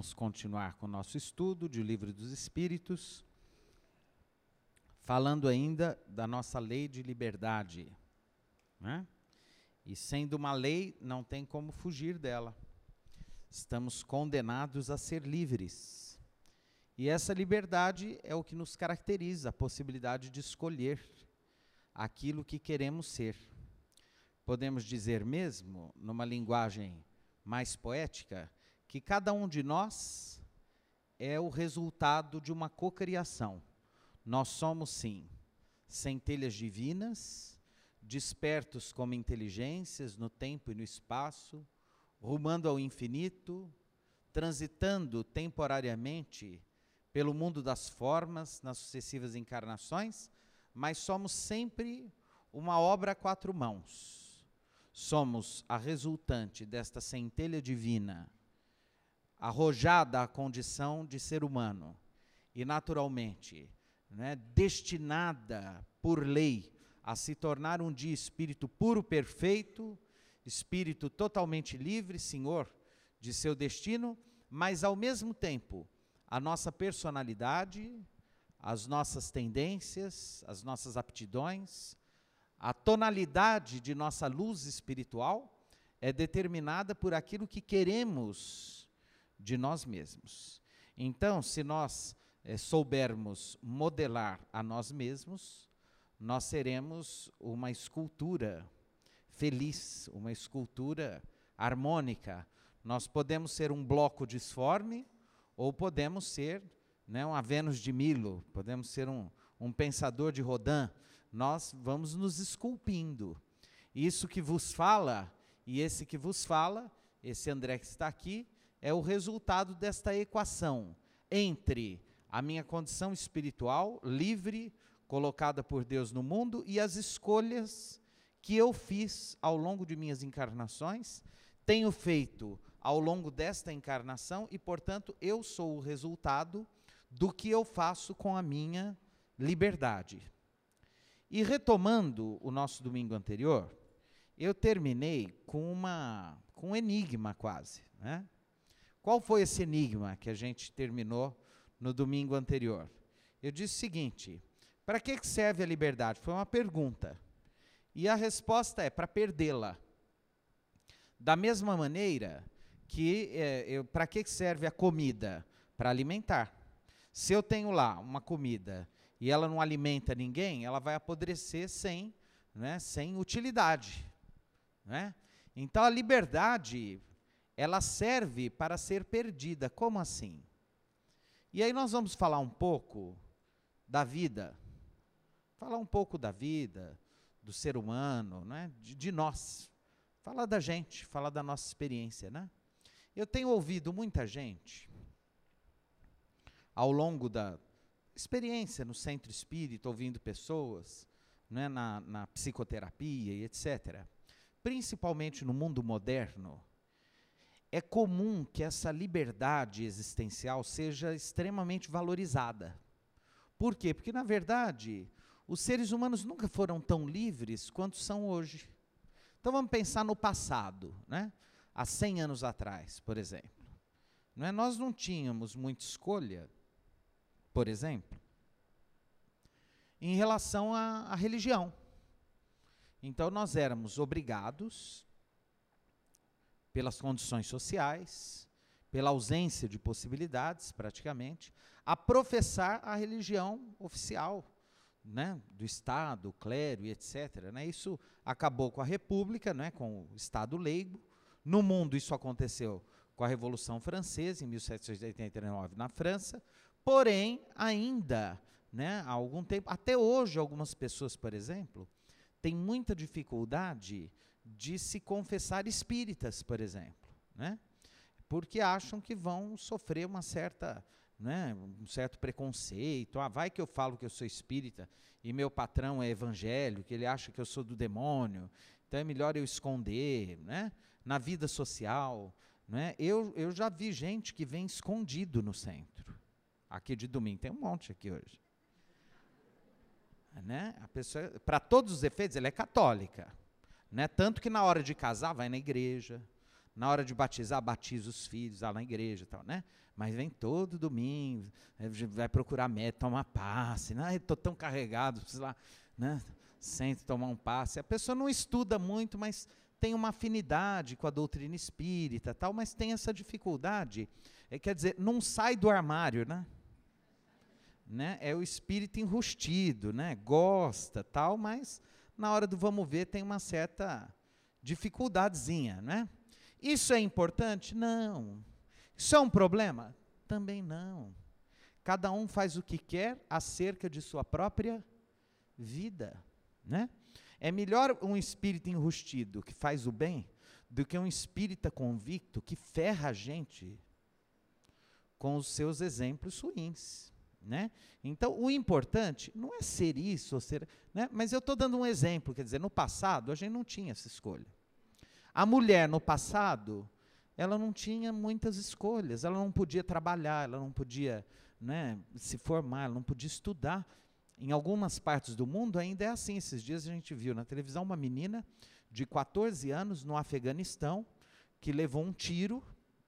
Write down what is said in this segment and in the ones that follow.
Vamos continuar com o nosso estudo de O Livro dos Espíritos, falando ainda da nossa lei de liberdade. Né? E sendo uma lei, não tem como fugir dela. Estamos condenados a ser livres. E essa liberdade é o que nos caracteriza, a possibilidade de escolher aquilo que queremos ser. Podemos dizer mesmo, numa linguagem mais poética, que cada um de nós é o resultado de uma cocriação. Nós somos, sim, centelhas divinas, despertos como inteligências no tempo e no espaço, rumando ao infinito, transitando temporariamente pelo mundo das formas nas sucessivas encarnações, mas somos sempre uma obra a quatro mãos. Somos a resultante desta centelha divina arrojada à condição de ser humano e naturalmente né, destinada por lei a se tornar um dia espírito puro, perfeito, espírito totalmente livre, senhor de seu destino, mas ao mesmo tempo a nossa personalidade, as nossas tendências, as nossas aptidões, a tonalidade de nossa luz espiritual é determinada por aquilo que queremos de nós mesmos. Então, se nós é, soubermos modelar a nós mesmos, nós seremos uma escultura feliz, uma escultura harmônica. Nós podemos ser um bloco disforme ou podemos ser né, uma Vênus de Milo, podemos ser um, um pensador de Rodin. Nós vamos nos esculpindo. Isso que vos fala e esse que vos fala, esse André que está aqui, é o resultado desta equação entre a minha condição espiritual livre, colocada por Deus no mundo, e as escolhas que eu fiz ao longo de minhas encarnações, tenho feito ao longo desta encarnação, e, portanto, eu sou o resultado do que eu faço com a minha liberdade. E retomando o nosso domingo anterior, eu terminei com uma com um enigma quase, né? Qual foi esse enigma que a gente terminou no domingo anterior? Eu disse o seguinte: para que serve a liberdade? Foi uma pergunta. E a resposta é para perdê-la. Da mesma maneira que é, eh, para que serve a comida? Para alimentar. Se eu tenho lá uma comida e ela não alimenta ninguém, ela vai apodrecer sem, né, sem utilidade. Né? Então a liberdade ela serve para ser perdida. Como assim? E aí nós vamos falar um pouco da vida, falar um pouco da vida, do ser humano, né? de, de nós, falar da gente, falar da nossa experiência. Né? Eu tenho ouvido muita gente ao longo da experiência no centro espírita, ouvindo pessoas, né, na, na psicoterapia e etc., principalmente no mundo moderno, é comum que essa liberdade existencial seja extremamente valorizada. Por quê? Porque, na verdade, os seres humanos nunca foram tão livres quanto são hoje. Então vamos pensar no passado, né? há 100 anos atrás, por exemplo. Não é? Nós não tínhamos muita escolha, por exemplo, em relação à, à religião. Então nós éramos obrigados pelas condições sociais, pela ausência de possibilidades, praticamente, a professar a religião oficial né, do Estado, clero e etc. Né? Isso acabou com a República, né, com o Estado leigo. No mundo, isso aconteceu com a Revolução Francesa, em 1789, na França. Porém, ainda, né, há algum tempo, até hoje, algumas pessoas, por exemplo, têm muita dificuldade de se confessar espíritas, por exemplo, né? porque acham que vão sofrer uma certa, né, um certo preconceito. Ah, vai que eu falo que eu sou espírita e meu patrão é evangélico, que ele acha que eu sou do demônio, então é melhor eu esconder, né? Na vida social, né? Eu, eu já vi gente que vem escondido no centro. Aqui de domingo tem um monte aqui hoje. Né? A pessoa, para todos os efeitos, ela é católica. Né? Tanto que na hora de casar, vai na igreja. Na hora de batizar, batiza os filhos lá na igreja e tal, né? Mas vem todo domingo, vai procurar médico, tomar passe. Né? Estou tão carregado, preciso lá, né? Sente tomar um passe. A pessoa não estuda muito, mas tem uma afinidade com a doutrina espírita tal, mas tem essa dificuldade. É, quer dizer, não sai do armário, né? né? É o espírito enrustido, né? Gosta tal, mas na hora do vamos ver tem uma certa dificuldadezinha, né? Isso é importante? Não. Isso é um problema? Também não. Cada um faz o que quer acerca de sua própria vida, né? É melhor um espírito enrustido que faz o bem do que um espírita convicto que ferra a gente com os seus exemplos ruins. Né? Então, o importante não é ser isso ou ser. Né? Mas eu estou dando um exemplo, quer dizer, no passado a gente não tinha essa escolha. A mulher no passado, ela não tinha muitas escolhas, ela não podia trabalhar, ela não podia né, se formar, ela não podia estudar. Em algumas partes do mundo ainda é assim. Esses dias a gente viu na televisão uma menina de 14 anos no Afeganistão que levou um tiro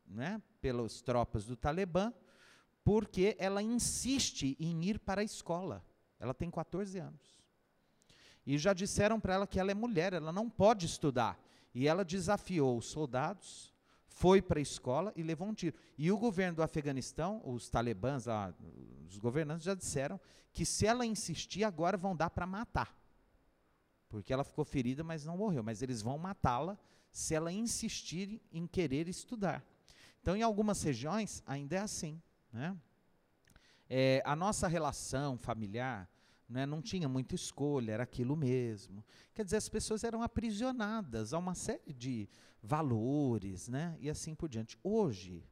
né, pelas tropas do Talibã porque ela insiste em ir para a escola. Ela tem 14 anos. E já disseram para ela que ela é mulher, ela não pode estudar. E ela desafiou os soldados, foi para a escola e levou um tiro. E o governo do Afeganistão, os talibãs, lá, os governantes já disseram que se ela insistir, agora vão dar para matar. Porque ela ficou ferida, mas não morreu. Mas eles vão matá-la se ela insistir em querer estudar. Então, em algumas regiões, ainda é assim. Né? É, a nossa relação familiar né, não tinha muita escolha, era aquilo mesmo. Quer dizer, as pessoas eram aprisionadas a uma série de valores né, e assim por diante. Hoje,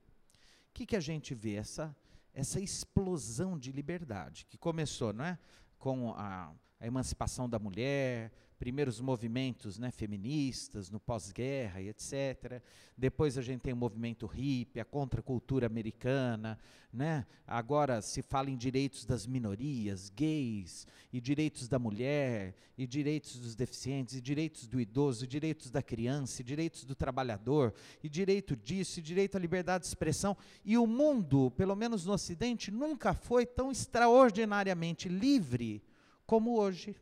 o que, que a gente vê? Essa, essa explosão de liberdade que começou não é, com a, a emancipação da mulher, primeiros movimentos né, feministas, no pós-guerra e etc. Depois a gente tem o movimento hippie, a contracultura americana. Né? Agora se fala em direitos das minorias, gays, e direitos da mulher, e direitos dos deficientes, e direitos do idoso, e direitos da criança, e direitos do trabalhador, e direito disso, e direito à liberdade de expressão. E o mundo, pelo menos no Ocidente, nunca foi tão extraordinariamente livre como hoje.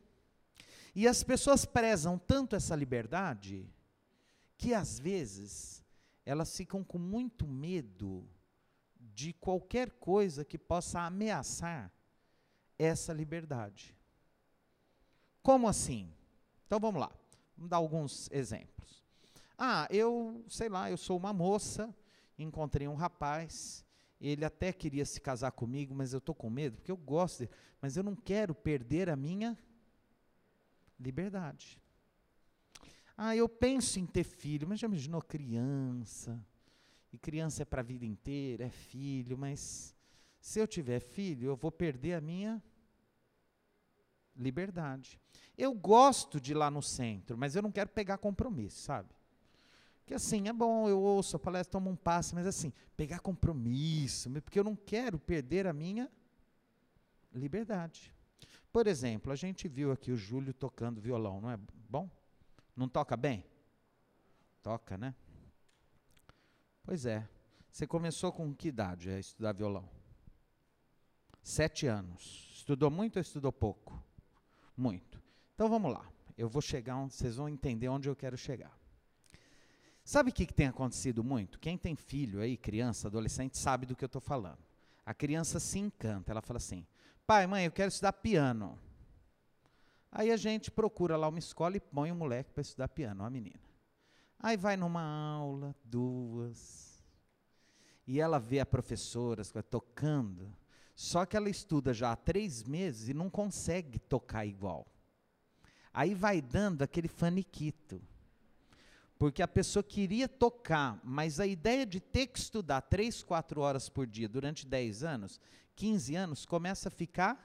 E as pessoas prezam tanto essa liberdade que às vezes elas ficam com muito medo de qualquer coisa que possa ameaçar essa liberdade. Como assim? Então vamos lá, vamos dar alguns exemplos. Ah, eu sei lá, eu sou uma moça, encontrei um rapaz, ele até queria se casar comigo, mas eu estou com medo, porque eu gosto dele, mas eu não quero perder a minha Liberdade. Ah, eu penso em ter filho, mas já imaginou criança? E criança é para a vida inteira, é filho, mas se eu tiver filho, eu vou perder a minha liberdade. Eu gosto de ir lá no centro, mas eu não quero pegar compromisso, sabe? Que assim, é bom, eu ouço a palestra, tomo um passe, mas assim, pegar compromisso, porque eu não quero perder a minha liberdade. Por exemplo, a gente viu aqui o Júlio tocando violão, não é bom? Não toca bem? Toca, né? Pois é. Você começou com que idade a estudar violão? Sete anos. Estudou muito ou estudou pouco? Muito. Então vamos lá. Eu vou chegar onde vocês vão entender onde eu quero chegar. Sabe o que, que tem acontecido muito? Quem tem filho aí, criança, adolescente, sabe do que eu estou falando. A criança se encanta, ela fala assim: pai, mãe, eu quero estudar piano. Aí a gente procura lá uma escola e põe um moleque para estudar piano, uma menina. Aí vai numa aula, duas. E ela vê a professora tocando. Só que ela estuda já há três meses e não consegue tocar igual. Aí vai dando aquele faniquito. Porque a pessoa queria tocar, mas a ideia de ter que estudar três, quatro horas por dia durante dez anos, 15 anos, começa a ficar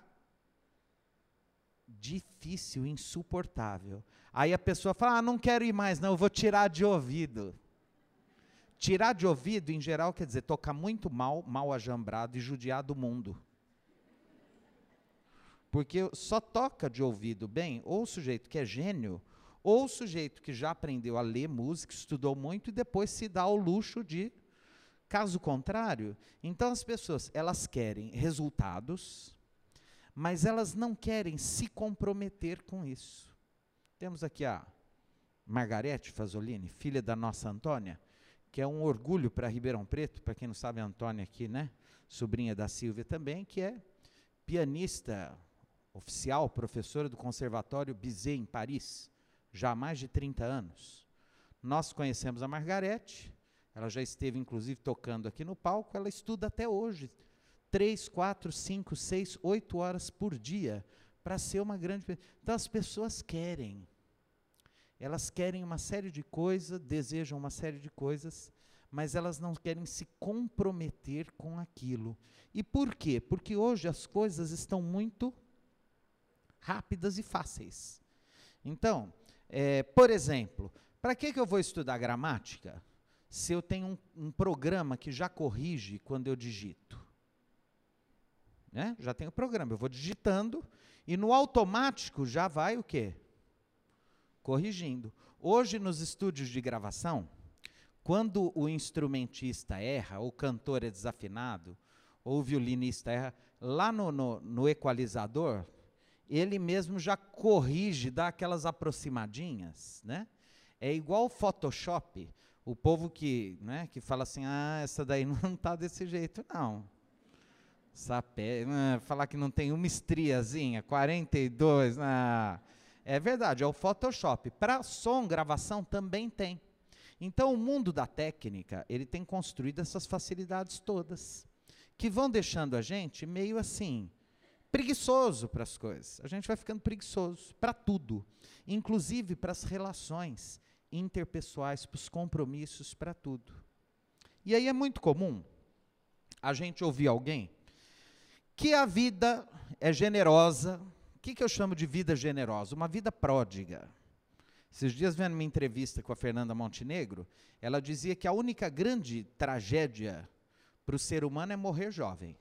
difícil, insuportável. Aí a pessoa fala: ah, não quero ir mais, não, eu vou tirar de ouvido. Tirar de ouvido, em geral, quer dizer tocar muito mal, mal ajambrado e judiar do mundo. Porque só toca de ouvido bem ou o sujeito que é gênio, ou o sujeito que já aprendeu a ler música, estudou muito e depois se dá ao luxo de Caso contrário, então as pessoas, elas querem resultados, mas elas não querem se comprometer com isso. Temos aqui a Margarete Fazolini, filha da nossa Antônia, que é um orgulho para Ribeirão Preto, para quem não sabe, a Antônia aqui, né? Sobrinha da Silvia também, que é pianista oficial, professora do Conservatório Bizet em Paris, já há mais de 30 anos. Nós conhecemos a Margarete ela já esteve, inclusive, tocando aqui no palco. Ela estuda até hoje, três, quatro, cinco, seis, oito horas por dia para ser uma grande. Então as pessoas querem. Elas querem uma série de coisas, desejam uma série de coisas, mas elas não querem se comprometer com aquilo. E por quê? Porque hoje as coisas estão muito rápidas e fáceis. Então, é, por exemplo, para que, que eu vou estudar gramática? se eu tenho um, um, programa que já corrige quando eu digito. Né? Já tenho o programa, eu vou digitando e no automático já vai o quê? Corrigindo. Hoje nos estúdios de gravação, quando o instrumentista erra, ou o cantor é desafinado, ou o violinista erra, lá no, no, no equalizador, ele mesmo já corrige, dá aquelas aproximadinhas, né? É igual o Photoshop. O povo que, né, que fala assim, ah, essa daí não está desse jeito, não. Sapé, né, falar que não tem uma estriazinha, 42, ah. Né. é verdade, é o Photoshop. Para som, gravação também tem. Então o mundo da técnica, ele tem construído essas facilidades todas, que vão deixando a gente meio assim, preguiçoso para as coisas. A gente vai ficando preguiçoso para tudo, inclusive para as relações interpessoais, para os compromissos, para tudo. E aí é muito comum a gente ouvir alguém que a vida é generosa. O que, que eu chamo de vida generosa? Uma vida pródiga. Esses dias, vendo uma entrevista com a Fernanda Montenegro, ela dizia que a única grande tragédia para o ser humano é morrer jovem.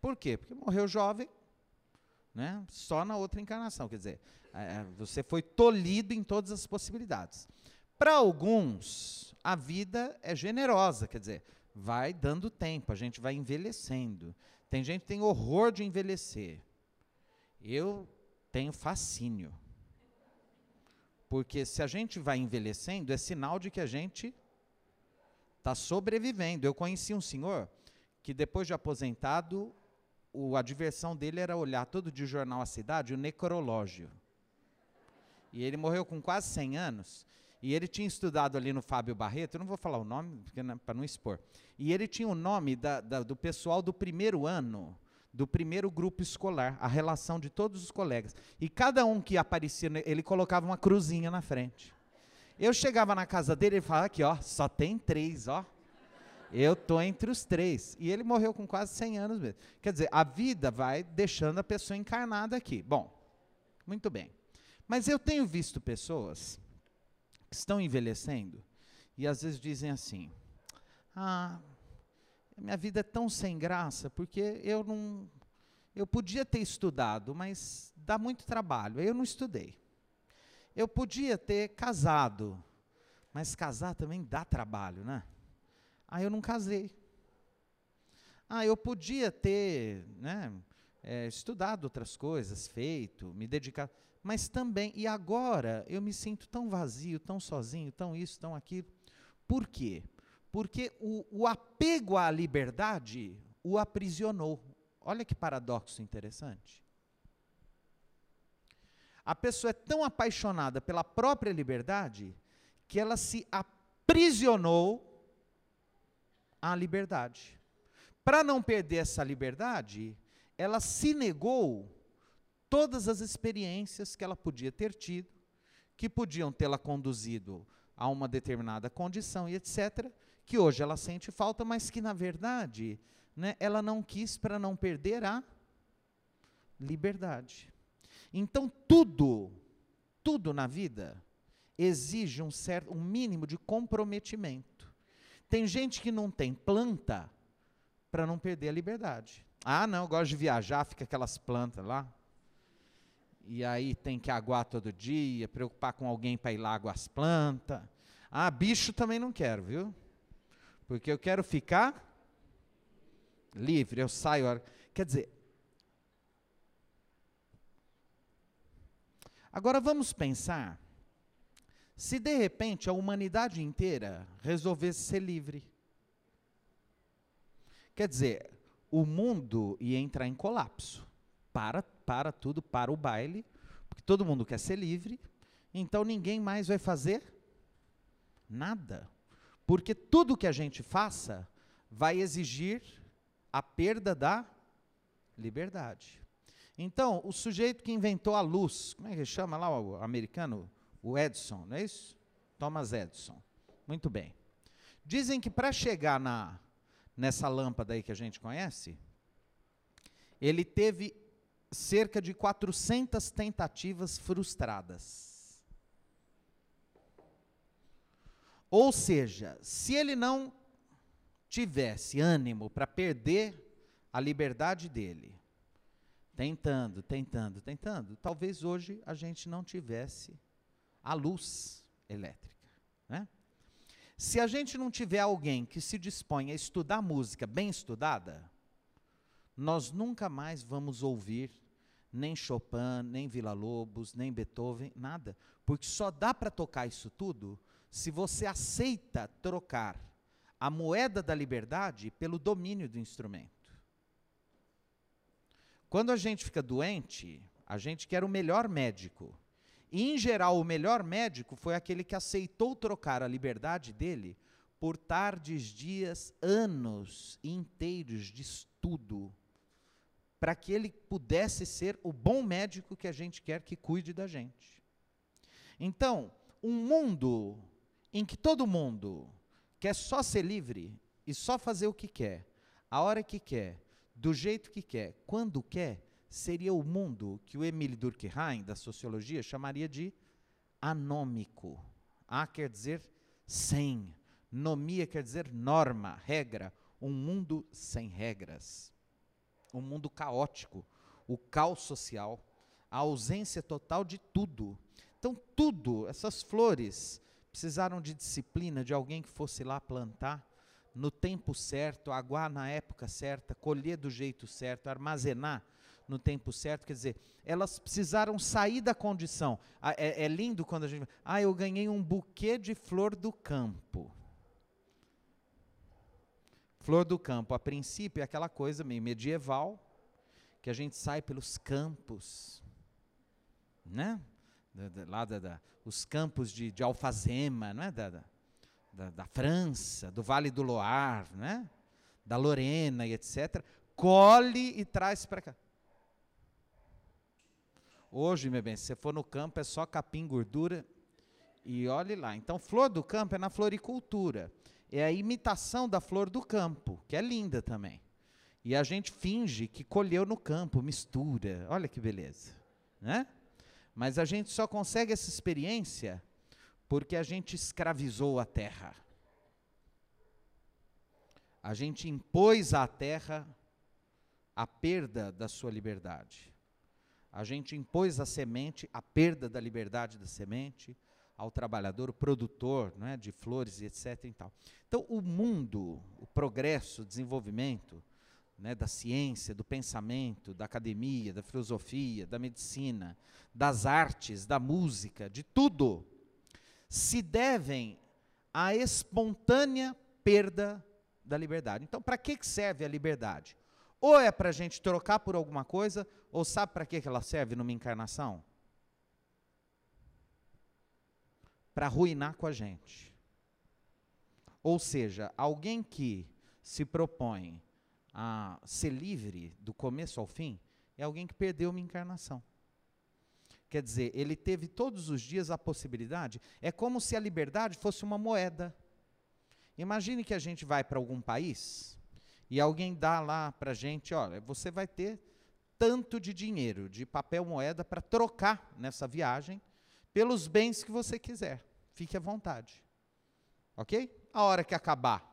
Por quê? Porque morreu jovem, né? Só na outra encarnação, quer dizer, é, é você foi tolhido em todas as possibilidades. Para alguns, a vida é generosa, quer dizer, vai dando tempo, a gente vai envelhecendo. Tem gente que tem horror de envelhecer. Eu tenho fascínio. Porque se a gente vai envelhecendo, é sinal de que a gente está sobrevivendo. Eu conheci um senhor que, depois de aposentado, o, a diversão dele era olhar todo dia o jornal A Cidade, o necrológio. E ele morreu com quase 100 anos. E ele tinha estudado ali no Fábio Barreto, eu não vou falar o nome para é, não expor. E ele tinha o nome da, da, do pessoal do primeiro ano, do primeiro grupo escolar, a relação de todos os colegas. E cada um que aparecia, né, ele colocava uma cruzinha na frente. Eu chegava na casa dele e falava aqui, ó, só tem três, ó. Eu tô entre os três. E ele morreu com quase 100 anos mesmo. Quer dizer, a vida vai deixando a pessoa encarnada aqui. Bom, muito bem. Mas eu tenho visto pessoas que estão envelhecendo e às vezes dizem assim: "Ah, minha vida é tão sem graça porque eu não eu podia ter estudado, mas dá muito trabalho. Eu não estudei. Eu podia ter casado, mas casar também dá trabalho, né? Ah, eu não casei. Ah, eu podia ter né, é, estudado outras coisas, feito, me dedicado. Mas também, e agora eu me sinto tão vazio, tão sozinho, tão isso, tão aquilo. Por quê? Porque o, o apego à liberdade o aprisionou. Olha que paradoxo interessante. A pessoa é tão apaixonada pela própria liberdade que ela se aprisionou à liberdade. Para não perder essa liberdade, ela se negou todas as experiências que ela podia ter tido, que podiam tê-la conduzido a uma determinada condição e etc., que hoje ela sente falta, mas que, na verdade, né, ela não quis para não perder a liberdade. Então, tudo, tudo na vida exige um certo, um mínimo de comprometimento. Tem gente que não tem planta para não perder a liberdade. Ah, não, gosto de viajar, fica aquelas plantas lá. E aí tem que aguar todo dia, preocupar com alguém para ir lá aguar as plantas. Ah, bicho também não quero, viu? Porque eu quero ficar livre, eu saio. Quer dizer. Agora vamos pensar se de repente a humanidade inteira resolvesse ser livre. Quer dizer, o mundo ia entrar em colapso. Para, para tudo, para o baile, porque todo mundo quer ser livre, então ninguém mais vai fazer nada. Porque tudo que a gente faça vai exigir a perda da liberdade. Então, o sujeito que inventou a luz, como é que chama lá o americano? O Edson, não é isso? Thomas Edison. Muito bem. Dizem que para chegar na nessa lâmpada aí que a gente conhece, ele teve cerca de 400 tentativas frustradas. Ou seja, se ele não tivesse ânimo para perder a liberdade dele, tentando, tentando, tentando, talvez hoje a gente não tivesse a luz elétrica. Né? Se a gente não tiver alguém que se disponha a estudar música bem estudada, nós nunca mais vamos ouvir nem Chopin, nem Villa-Lobos, nem Beethoven, nada. Porque só dá para tocar isso tudo se você aceita trocar a moeda da liberdade pelo domínio do instrumento. Quando a gente fica doente, a gente quer o melhor médico. E, em geral, o melhor médico foi aquele que aceitou trocar a liberdade dele por tardes, dias, anos inteiros de estudo, para que ele pudesse ser o bom médico que a gente quer que cuide da gente. Então, um mundo em que todo mundo quer só ser livre e só fazer o que quer, a hora que quer, do jeito que quer, quando quer, seria o mundo que o Emile Durkheim, da sociologia, chamaria de anômico. A quer dizer sem, nomia quer dizer norma, regra, um mundo sem regras, um mundo caótico, o caos social, a ausência total de tudo. Então, tudo, essas flores, precisaram de disciplina, de alguém que fosse lá plantar no tempo certo, aguar na época certa, colher do jeito certo, armazenar no tempo certo, quer dizer, elas precisaram sair da condição. Ah, é, é lindo quando a gente. Ah, eu ganhei um buquê de flor do campo. Flor do campo, a princípio, é aquela coisa meio medieval, que a gente sai pelos campos, né? Da, da, lá da, da, os campos de, de Alfazema, não é? da, da, da, França, do Vale do Loire, né? da Lorena e etc., colhe e traz para cá. Hoje, meu bem, se você for no campo, é só capim, gordura e olhe lá. Então, flor do campo é na floricultura. É a imitação da flor do campo, que é linda também. E a gente finge que colheu no campo, mistura. Olha que beleza, né? Mas a gente só consegue essa experiência porque a gente escravizou a terra. A gente impôs à terra a perda da sua liberdade. A gente impôs a semente, a perda da liberdade da semente ao trabalhador, o produtor é, de flores e etc. E tal. Então, o mundo, o progresso, o desenvolvimento né, da ciência, do pensamento, da academia, da filosofia, da medicina, das artes, da música, de tudo, se devem à espontânea perda da liberdade. Então, para que serve a liberdade? Ou é para a gente trocar por alguma coisa, ou sabe para que ela serve numa encarnação? Para ruinar com a gente. Ou seja, alguém que se propõe a ser livre do começo ao fim é alguém que perdeu uma encarnação. Quer dizer, ele teve todos os dias a possibilidade, é como se a liberdade fosse uma moeda. Imagine que a gente vai para algum país e alguém dá lá para a gente, olha, você vai ter tanto de dinheiro, de papel moeda, para trocar nessa viagem pelos bens que você quiser. Fique à vontade. Ok? A hora que acabar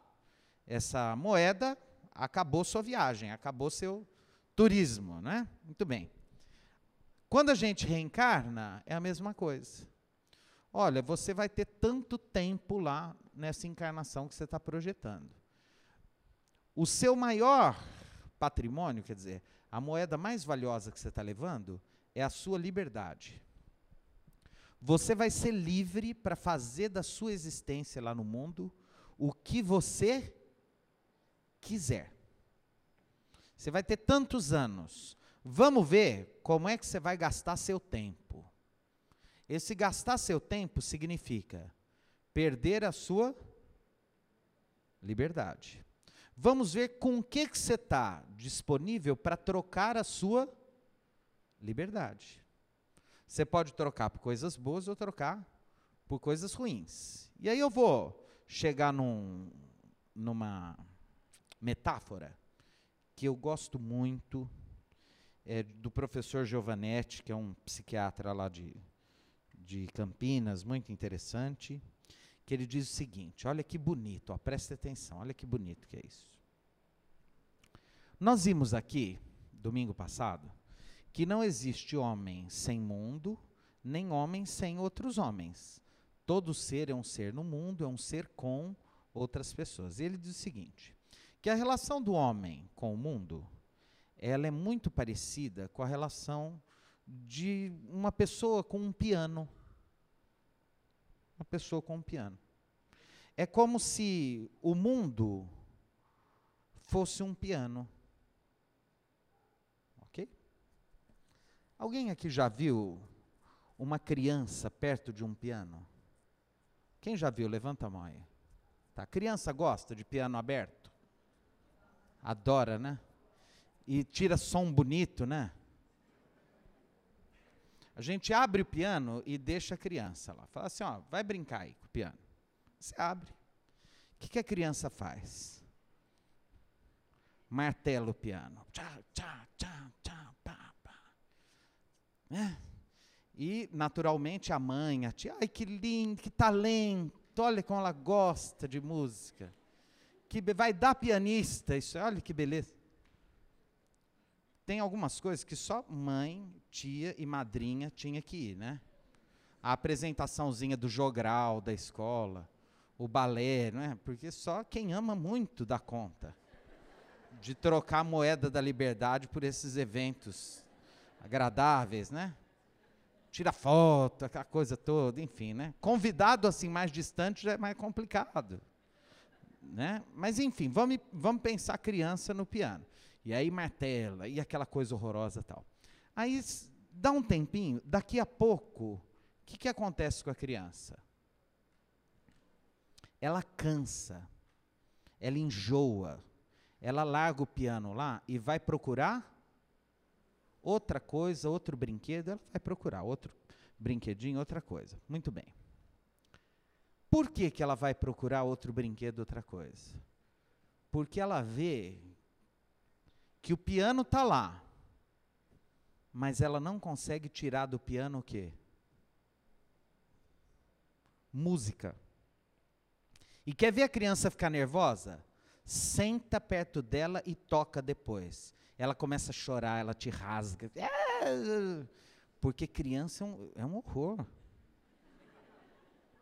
essa moeda, acabou sua viagem, acabou seu turismo, né? Muito bem. Quando a gente reencarna, é a mesma coisa. Olha, você vai ter tanto tempo lá nessa encarnação que você está projetando o seu maior patrimônio, quer dizer, a moeda mais valiosa que você está levando é a sua liberdade. Você vai ser livre para fazer da sua existência lá no mundo o que você quiser. Você vai ter tantos anos. Vamos ver como é que você vai gastar seu tempo. Esse gastar seu tempo significa perder a sua liberdade. Vamos ver com o que, que você está disponível para trocar a sua liberdade. Você pode trocar por coisas boas ou trocar por coisas ruins. E aí eu vou chegar num, numa metáfora que eu gosto muito, é do professor Giovanetti, que é um psiquiatra lá de, de Campinas, muito interessante que ele diz o seguinte: olha que bonito, ó, preste atenção, olha que bonito que é isso. Nós vimos aqui, domingo passado, que não existe homem sem mundo, nem homem sem outros homens. Todo ser é um ser no mundo, é um ser com outras pessoas. E ele diz o seguinte: que a relação do homem com o mundo, ela é muito parecida com a relação de uma pessoa com um piano. Uma pessoa com um piano. É como se o mundo fosse um piano. Ok? Alguém aqui já viu uma criança perto de um piano? Quem já viu? Levanta a mão aí. Tá. Criança gosta de piano aberto? Adora, né? E tira som bonito, né? A gente abre o piano e deixa a criança lá. Fala assim, ó, vai brincar aí com o piano. Você abre. O que, que a criança faz? Martela o piano. Tchá, tchá, tchá, tchá, pá, pá. Né? E, naturalmente, a mãe, a tia, ai, que lindo, que talento, olha como ela gosta de música. Que vai dar pianista, isso, olha que beleza. Tem algumas coisas que só mãe, tia e madrinha tinha que ir, né? A apresentaçãozinha do jogral da escola, o balé, é Porque só quem ama muito dá conta de trocar a moeda da liberdade por esses eventos agradáveis, né? Tira foto, aquela coisa toda, enfim, né? Convidado assim mais distante já é mais complicado, né? Mas enfim, vamos, vamos pensar criança no piano. E aí martela, e aquela coisa horrorosa tal. Aí dá um tempinho, daqui a pouco, o que, que acontece com a criança? Ela cansa, ela enjoa, ela larga o piano lá e vai procurar outra coisa, outro brinquedo, ela vai procurar outro brinquedinho, outra coisa. Muito bem. Por que, que ela vai procurar outro brinquedo, outra coisa? Porque ela vê que o piano está lá, mas ela não consegue tirar do piano o quê? Música. E quer ver a criança ficar nervosa? Senta perto dela e toca depois. Ela começa a chorar, ela te rasga. Porque criança é um, é um horror.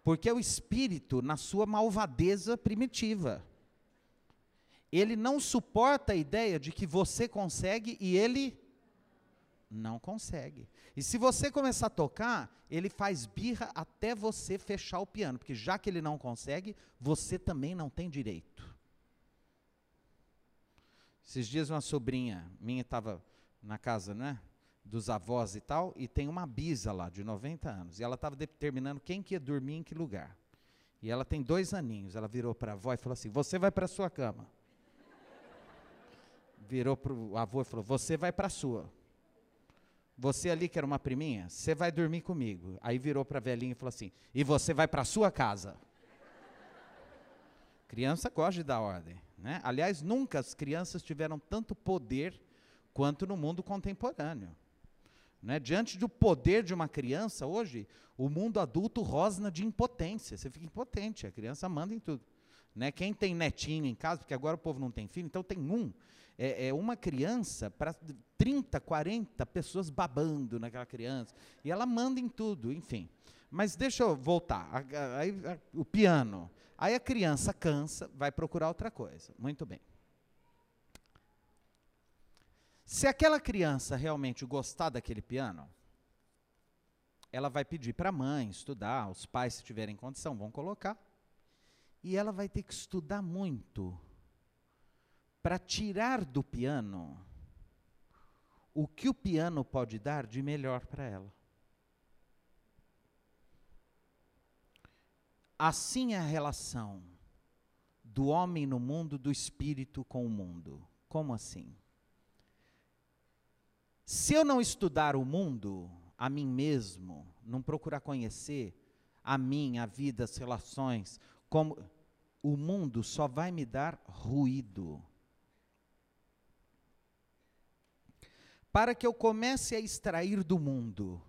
Porque é o espírito na sua malvadeza primitiva ele não suporta a ideia de que você consegue e ele não consegue. E se você começar a tocar, ele faz birra até você fechar o piano, porque já que ele não consegue, você também não tem direito. Esses dias uma sobrinha minha estava na casa, né, dos avós e tal, e tem uma bisa lá de 90 anos, e ela estava determinando quem que ia dormir em que lugar. E ela tem dois aninhos, ela virou para a avó e falou assim: "Você vai para sua cama" virou para o avô e falou: Você vai para a sua. Você ali que era uma priminha, você vai dormir comigo. Aí virou para a velhinha e falou assim: E você vai para a sua casa. Criança gosta de dar ordem. Né? Aliás, nunca as crianças tiveram tanto poder quanto no mundo contemporâneo. Né? Diante do poder de uma criança, hoje, o mundo adulto rosna de impotência. Você fica impotente, a criança manda em tudo. Né? Quem tem netinho em casa, porque agora o povo não tem filho, então tem um é, é uma criança para 30, 40 pessoas babando naquela criança. E ela manda em tudo, enfim. Mas deixa eu voltar. Aí, o piano. Aí a criança cansa, vai procurar outra coisa. Muito bem. Se aquela criança realmente gostar daquele piano, ela vai pedir para a mãe estudar, os pais, se tiverem condição, vão colocar. E ela vai ter que estudar muito para tirar do piano o que o piano pode dar de melhor para ela. Assim é a relação do homem no mundo, do espírito com o mundo. Como assim? Se eu não estudar o mundo, a mim mesmo, não procurar conhecer a mim, a vida, as relações, como o mundo só vai me dar ruído para que eu comece a extrair do mundo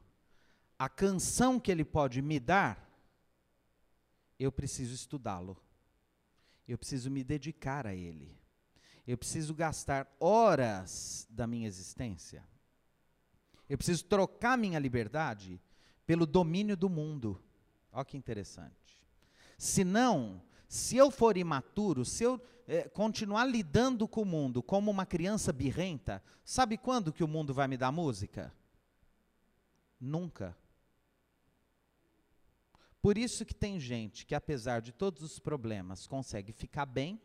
a canção que ele pode me dar, eu preciso estudá-lo. Eu preciso me dedicar a ele. Eu preciso gastar horas da minha existência. Eu preciso trocar minha liberdade pelo domínio do mundo. Olha que interessante. Senão, se eu for imaturo, se eu é, continuar lidando com o mundo como uma criança birrenta, sabe quando que o mundo vai me dar música? Nunca. Por isso que tem gente que, apesar de todos os problemas, consegue ficar bem,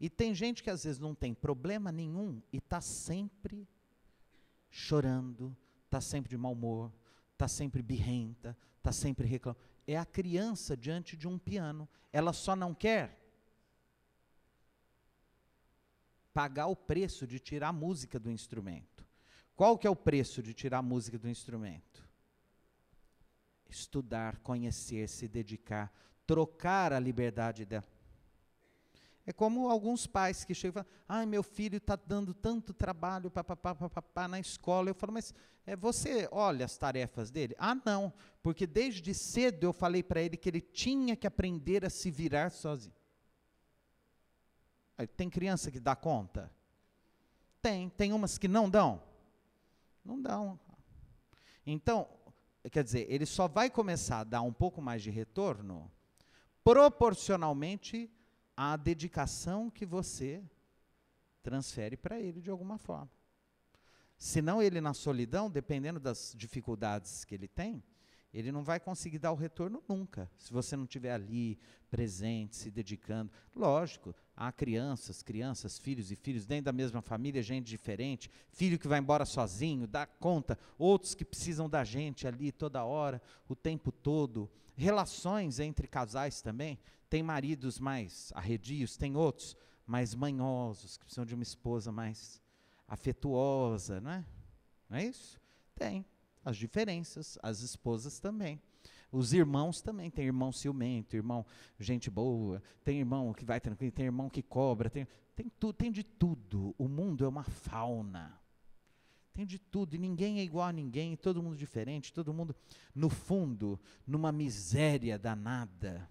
e tem gente que às vezes não tem problema nenhum e está sempre chorando, está sempre de mau humor, está sempre birrenta, está sempre reclamando é a criança diante de um piano. Ela só não quer pagar o preço de tirar a música do instrumento. Qual que é o preço de tirar a música do instrumento? Estudar, conhecer, se dedicar, trocar a liberdade dela. É como alguns pais que chegam e falam: ai, ah, meu filho está dando tanto trabalho na escola. Eu falo: mas é, você olha as tarefas dele? Ah, não, porque desde cedo eu falei para ele que ele tinha que aprender a se virar sozinho. Aí, tem criança que dá conta? Tem, tem umas que não dão. Não dão. Então, quer dizer, ele só vai começar a dar um pouco mais de retorno proporcionalmente a dedicação que você transfere para ele de alguma forma. Senão ele na solidão, dependendo das dificuldades que ele tem, ele não vai conseguir dar o retorno nunca, se você não estiver ali, presente, se dedicando. Lógico, há crianças, crianças, filhos e filhos dentro da mesma família, gente diferente, filho que vai embora sozinho, dá conta, outros que precisam da gente ali toda hora, o tempo todo. Relações entre casais também. Tem maridos mais arredios, tem outros mais manhosos, que precisam de uma esposa mais afetuosa, não é? Não é isso? Tem. As diferenças, as esposas também. Os irmãos também, tem irmão ciumento, irmão gente boa, tem irmão que vai tranquilo, tem irmão que cobra, tem, tem, tu, tem de tudo. O mundo é uma fauna. Tem de tudo, e ninguém é igual a ninguém, todo mundo diferente, todo mundo, no fundo, numa miséria danada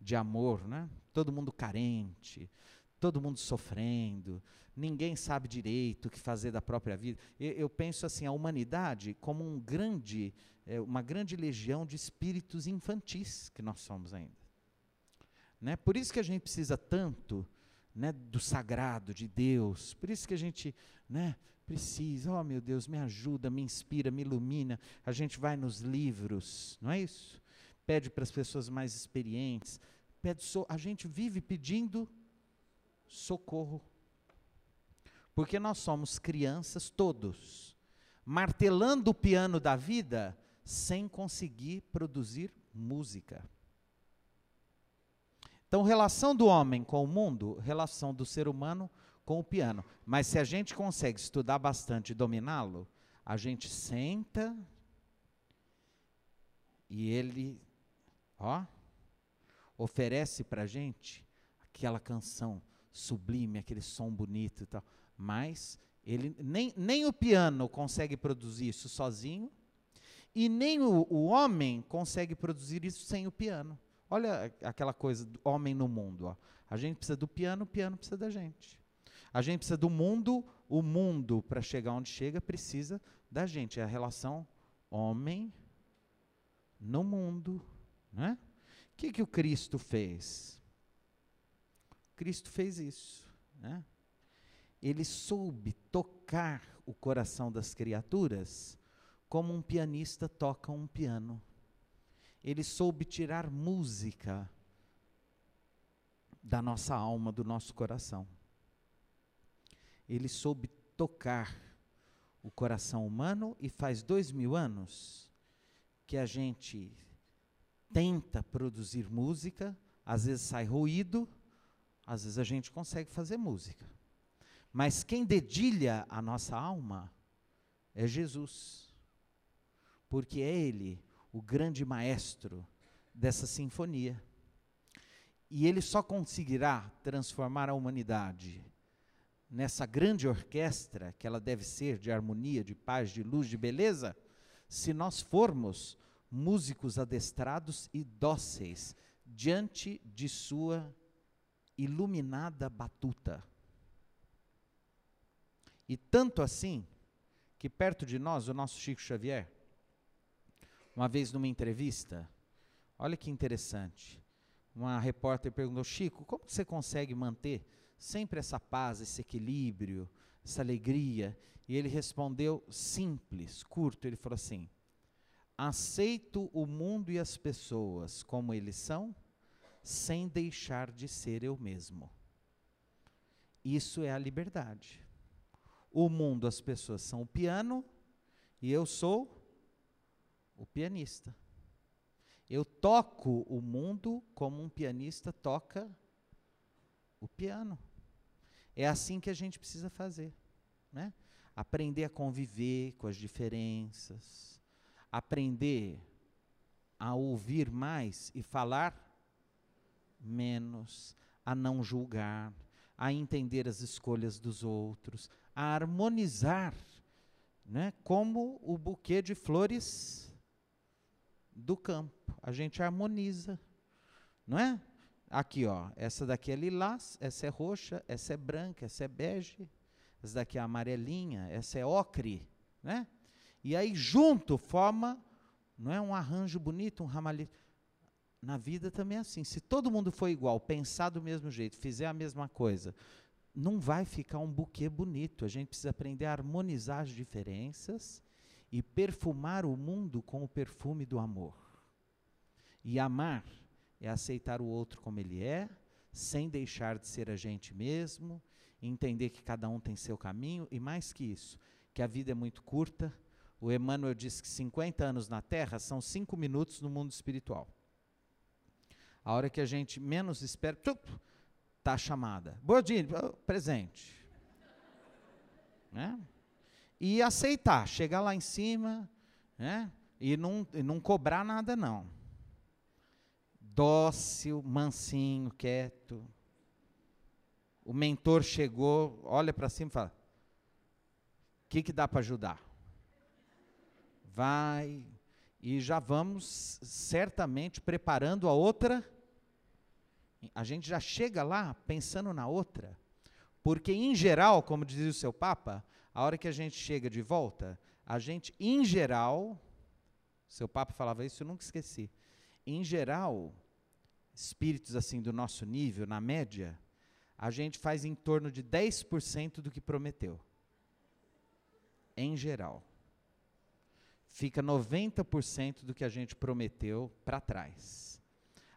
de amor, né? Todo mundo carente, todo mundo sofrendo, ninguém sabe direito o que fazer da própria vida. Eu, eu penso assim, a humanidade como um grande, é, uma grande legião de espíritos infantis que nós somos ainda. Né? Por isso que a gente precisa tanto né, do sagrado, de Deus, por isso que a gente né, precisa, oh meu Deus, me ajuda, me inspira, me ilumina. A gente vai nos livros, não é isso? Pede para as pessoas mais experientes, pede so a gente vive pedindo socorro. Porque nós somos crianças todos, martelando o piano da vida sem conseguir produzir música. Então, relação do homem com o mundo, relação do ser humano com com o piano. Mas se a gente consegue estudar bastante e dominá-lo, a gente senta e ele, ó, oferece para a gente aquela canção sublime, aquele som bonito e tal. Mas ele nem, nem o piano consegue produzir isso sozinho e nem o, o homem consegue produzir isso sem o piano. Olha aquela coisa do homem no mundo. Ó. A gente precisa do piano, o piano precisa da gente. A gente precisa do mundo, o mundo, para chegar onde chega, precisa da gente. É a relação homem no mundo. Né? O que, que o Cristo fez? Cristo fez isso. Né? Ele soube tocar o coração das criaturas como um pianista toca um piano. Ele soube tirar música da nossa alma, do nosso coração ele soube tocar o coração humano e faz dois mil anos que a gente tenta produzir música, às vezes sai ruído, às vezes a gente consegue fazer música. Mas quem dedilha a nossa alma é Jesus, porque é Ele o grande maestro dessa sinfonia. E Ele só conseguirá transformar a humanidade nessa grande orquestra que ela deve ser de harmonia, de paz, de luz, de beleza, se nós formos músicos adestrados e dóceis diante de sua iluminada batuta. E tanto assim que perto de nós, o nosso Chico Xavier, uma vez numa entrevista, olha que interessante, uma repórter perguntou: Chico, como você consegue manter sempre essa paz, esse equilíbrio, essa alegria? E ele respondeu simples, curto. Ele falou assim: Aceito o mundo e as pessoas como eles são, sem deixar de ser eu mesmo. Isso é a liberdade. O mundo, as pessoas são o piano e eu sou o pianista. Eu toco o mundo como um pianista toca o piano. É assim que a gente precisa fazer, né? Aprender a conviver com as diferenças, aprender a ouvir mais e falar menos, a não julgar, a entender as escolhas dos outros, a harmonizar, né? Como o buquê de flores do campo, a gente harmoniza, não é? Aqui, ó, essa daqui é lilás, essa é roxa, essa é branca, essa é bege, essa daqui é amarelinha, essa é ocre, né? E aí junto forma, não é um arranjo bonito, um ramalhete. Na vida também é assim. Se todo mundo for igual, pensar do mesmo jeito, fizer a mesma coisa, não vai ficar um buquê bonito. A gente precisa aprender a harmonizar as diferenças e perfumar o mundo com o perfume do amor. E amar é aceitar o outro como ele é, sem deixar de ser a gente mesmo, entender que cada um tem seu caminho e mais que isso, que a vida é muito curta. O Emmanuel diz que 50 anos na Terra são 5 minutos no mundo espiritual. A hora que a gente menos espera, tá chamada. Bodine, presente. Né? E aceitar, chegar lá em cima, né? E não, e não cobrar nada não dócil, mansinho, quieto. O mentor chegou, olha para cima e fala: O que, que dá para ajudar? Vai, e já vamos certamente preparando a outra. A gente já chega lá pensando na outra. Porque, em geral, como dizia o seu Papa, a hora que a gente chega de volta, a gente, em geral, seu Papa falava isso, eu nunca esqueci. Em geral, espíritos assim do nosso nível, na média, a gente faz em torno de 10% do que prometeu. Em geral. Fica 90% do que a gente prometeu para trás.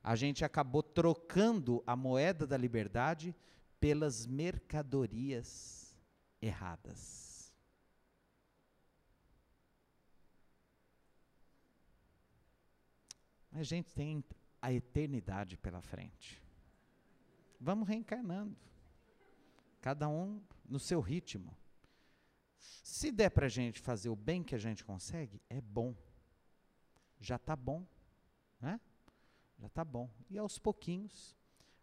A gente acabou trocando a moeda da liberdade pelas mercadorias erradas. A gente tem a eternidade pela frente. Vamos reencarnando. Cada um no seu ritmo. Se der para a gente fazer o bem que a gente consegue, é bom. Já está bom. Né? Já está bom. E aos pouquinhos,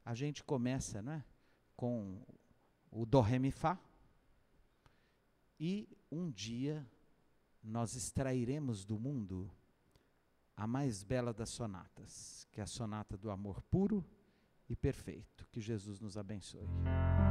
a gente começa né, com o do ré mi fá. E um dia nós extrairemos do mundo a mais bela das sonatas, que é a sonata do amor puro e perfeito. Que Jesus nos abençoe.